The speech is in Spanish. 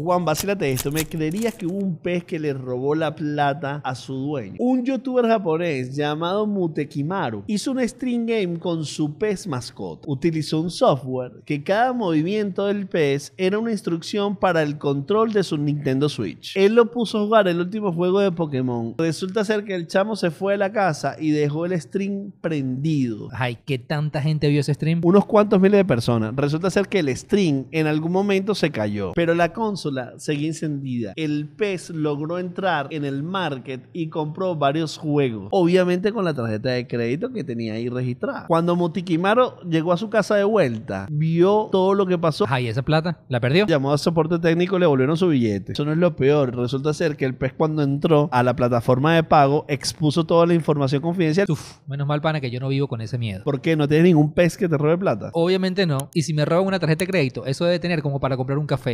Juan, vacílate esto. ¿Me creerías que hubo un pez que le robó la plata a su dueño? Un youtuber japonés llamado Mutekimaru hizo un stream game con su pez mascota. Utilizó un software que cada movimiento del pez era una instrucción para el control de su Nintendo Switch. Él lo puso a jugar el último juego de Pokémon. Resulta ser que el chamo se fue de la casa y dejó el stream prendido. Ay, ¿qué tanta gente vio ese stream? Unos cuantos miles de personas. Resulta ser que el stream en algún momento se cayó, pero la consola seguía encendida. El pez logró entrar en el market y compró varios juegos, obviamente con la tarjeta de crédito que tenía ahí registrada. Cuando Motiquimaro llegó a su casa de vuelta, vio todo lo que pasó. Ay, esa plata, la perdió. Llamó a soporte técnico y le volvieron su billete. Eso no es lo peor. Resulta ser que el pez cuando entró a la plataforma de pago expuso toda la información confidencial. Uf, menos mal pana que yo no vivo con ese miedo. ¿Por qué? ¿No tienes ningún pez que te robe plata? Obviamente no. Y si me roban una tarjeta de crédito, eso debe tener como para comprar un café.